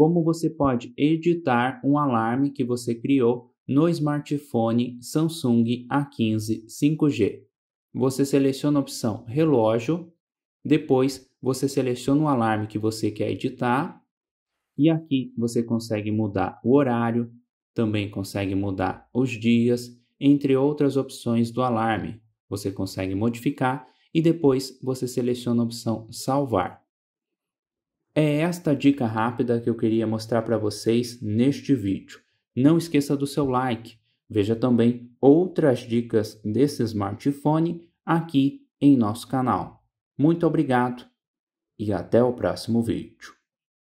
como você pode editar um alarme que você criou no smartphone Samsung A15 5G. Você seleciona a opção relógio, depois você seleciona o alarme que você quer editar e aqui você consegue mudar o horário, também consegue mudar os dias, entre outras opções do alarme. Você consegue modificar e depois você seleciona a opção salvar. É esta dica rápida que eu queria mostrar para vocês neste vídeo. Não esqueça do seu like. Veja também outras dicas desse smartphone aqui em nosso canal. Muito obrigado e até o próximo vídeo.